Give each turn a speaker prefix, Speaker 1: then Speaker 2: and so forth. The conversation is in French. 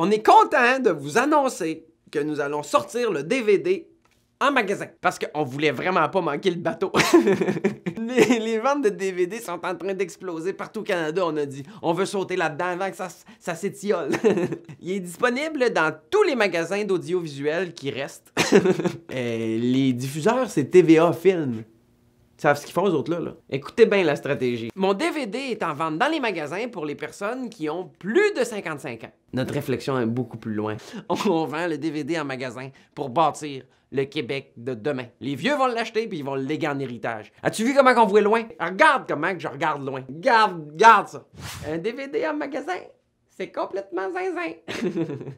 Speaker 1: On est content de vous annoncer que nous allons sortir le DVD en magasin parce qu'on voulait vraiment pas manquer le bateau. les, ventes de DVD sont en train d'exploser partout au Canada, on a dit. On veut sauter là-dedans avant que ça, ça s'étiole. Il est disponible dans tous les magasins d'audiovisuel qui restent.
Speaker 2: Et euh,
Speaker 3: les diffuseurs, c'est TVA Film savent ce qu'ils font, aux autres-là. Là. Écoutez bien la stratégie.
Speaker 1: Mon DVD est en vente dans les magasins pour les personnes qui ont plus de 55 ans.
Speaker 2: Notre réflexion est beaucoup plus loin.
Speaker 1: On vend le DVD en magasin pour bâtir le Québec de demain. Les vieux vont l'acheter puis ils vont le léguer en héritage. As-tu vu comment on voit loin? Regarde comment que je regarde
Speaker 3: loin. Garde, garde ça. Un DVD en magasin, c'est complètement zinzin.